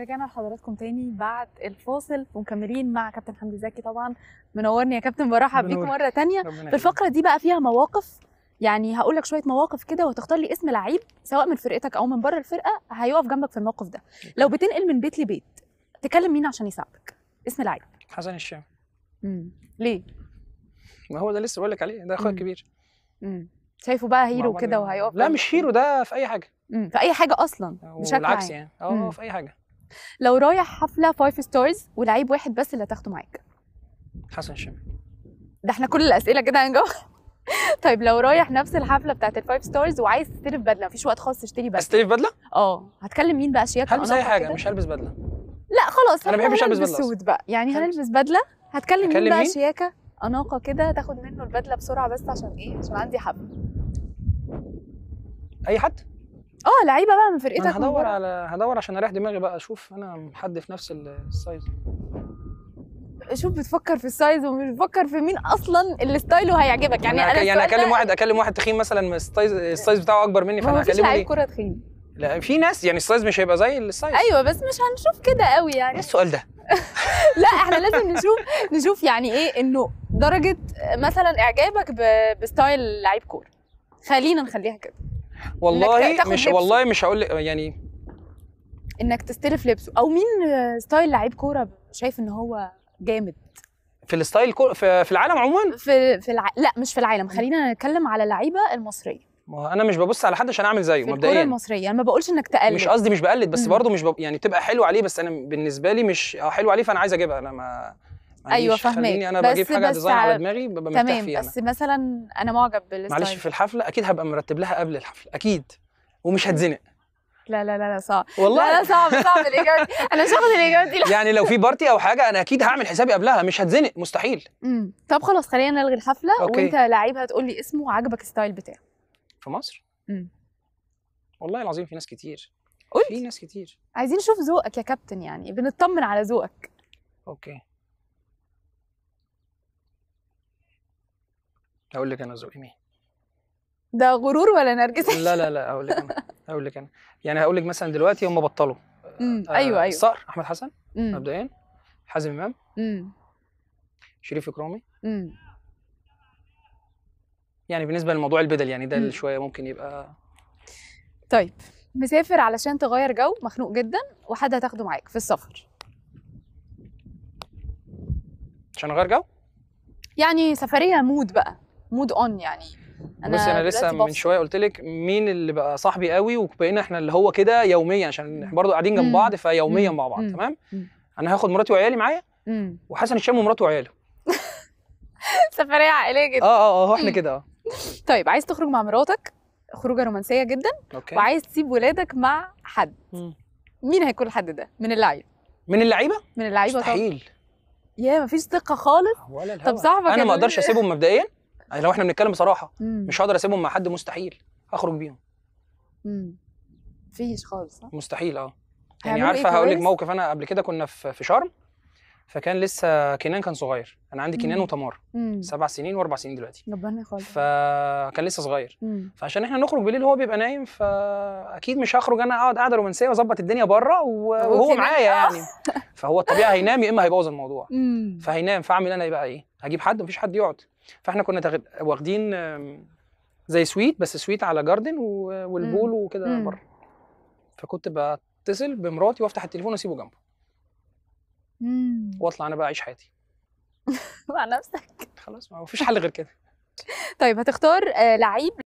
رجعنا لحضراتكم تاني بعد الفاصل ومكملين مع كابتن حمدي زكي طبعا منورني يا كابتن برحب بيك مره تانية في الفقره دي بقى فيها مواقف يعني هقول لك شويه مواقف كده وهتختار لي اسم لعيب سواء من فرقتك او من بره الفرقه هيقف جنبك في الموقف ده لو بتنقل من بيت لبيت تكلم مين عشان يساعدك اسم لعيب حسن الشام امم ليه ما هو ده لسه بقول لك عليه ده اخويا الكبير امم شايفه بقى هيرو كده وهيقف لا مش هيرو ده في اي حاجه امم في اي حاجه اصلا بشكل عام يعني اه في اي حاجه لو رايح حفله فايف ستارز ولعيب واحد بس اللي هتاخده معاك حسن شمعي ده احنا كل الاسئله كده هنجاوب طيب لو رايح نفس الحفله بتاعت الفايف ستارز وعايز تستلف بدله مفيش وقت خالص تشتري بدله استلف بدله اه هتكلم مين بقى شياكه هلبس اي حاجه مش هلبس بدله لا خلاص انا ما بحبش البس بدله سود بقى يعني هنلبس بدله هتكلم مين بقى مين؟ شياكه اناقه كده تاخد منه البدله بسرعه بس عشان ايه عشان عندي حفله اي حد اه لعيبه بقى من فرقتك انا هدور على هدور عشان اريح دماغي بقى اشوف انا حد في نفس السايز شوف بتفكر في السايز وبتفكر في مين اصلا اللي ستايله هيعجبك يعني انا يعني اكلم واحد اكلم واحد تخين مثلا السايز السايز بتاعه اكبر مني فانا اكلمه لعيب كوره تخين لا في ناس يعني السايز مش هيبقى زي السايز ايوه بس مش هنشوف كده قوي يعني ايه السؤال ده لا احنا لازم نشوف نشوف يعني ايه انه درجه مثلا اعجابك بستايل لعيب كوره خلينا نخليها كده والله مش والله مش هقول يعني انك تستلف لبسه او مين ستايل لعيب كوره شايف ان هو جامد في الستايل كو... في العالم عموما في في الع... لا مش في العالم خلينا نتكلم على اللعيبه المصريه ما انا مش ببص على حد عشان اعمل زيه مبدئيا الكوره المصريه انا ما بقولش انك تقلد مش قصدي مش بقلد بس برضه مش ب... يعني تبقى حلو عليه بس انا بالنسبه لي مش حلو عليه فانا عايز اجيبها انا ما ايوه فاهمك انا بجيب حاجه ديزاين على دماغي ببقى مرتاح تمام فيها بس أنا. مثلا انا معجب بالستايل معلش في الحفله اكيد هبقى مرتب لها قبل الحفله اكيد ومش هتزنق لا لا لا لا صعب والله لا لا صعب صعب الاجابه دي انا مش الاجابه دي يعني لو في بارتي او حاجه انا اكيد هعمل حسابي قبلها مش هتزنق مستحيل امم طب خلاص خلينا نلغي الحفله أوكي. وانت لعيب هتقول لي اسمه وعجبك الستايل بتاعه في مصر امم والله العظيم في ناس كتير قلت في ناس كتير عايزين نشوف ذوقك يا كابتن يعني بنطمن على ذوقك اوكي هقول لك انا ذوقي مين ده غرور ولا نرجسي لا لا لا هقول لك انا هقول لك انا يعني هقول لك مثلا دلوقتي هم بطلوا آه ايوه ايوه صقر احمد حسن مبدئيا حازم امام شريف اكرامي يعني بالنسبه لموضوع البدل يعني ده اللي شويه ممكن يبقى طيب مسافر علشان تغير جو مخنوق جدا وحد هتاخده معاك في السفر عشان اغير جو يعني سفريه مود بقى مود اون يعني أنا بس انا لسه من شويه قلت لك مين اللي بقى صاحبي قوي وبقينا احنا اللي هو كده يوميا عشان برضه قاعدين جنب بعض فيوميا مع بعض تمام انا هاخد مراتي وعيالي معايا وحسن الشام ومراته وعياله سفريه عائليه جدا اه اه اه احنا كده اه طيب عايز تخرج مع مراتك خروجه رومانسيه جدا أوكي. وعايز تسيب ولادك مع حد مين هيكون الحد ده من اللعيبه من اللعيبه من اللعيبه مستحيل يا مفيش ثقه خالص ولا الهوى. طب صاحبك انا ما اقدرش اسيبهم مبدئيا لو احنا بنتكلم بصراحه مم. مش هقدر اسيبهم مع حد مستحيل اخرج بيهم مفيش خالص صح؟ مستحيل اه يعني عارفه إيه هقول لك موقف انا قبل كده كنا في شرم فكان لسه كنان كان صغير انا عندي كنان وتمار سبع سنين واربع سنين دلوقتي ربنا يخليك فكان لسه صغير مم. فعشان احنا نخرج بالليل هو بيبقى نايم فاكيد مش هخرج انا اقعد قاعده رومانسيه واظبط الدنيا بره وهو معايا يعني فهو الطبيعي هينام يا اما هيبوظ الموضوع فهينام فاعمل انا بقى ايه هجيب حد مفيش حد يقعد فاحنا كنا تغد... واخدين زي سويت بس سويت على جاردن و... والبول وكده بره فكنت بتصل بمراتي وافتح التليفون واسيبه جنبه واطلع انا بقى اعيش حياتي مع نفسك خلاص ما فيش حل غير كده طيب هتختار آه، لعيب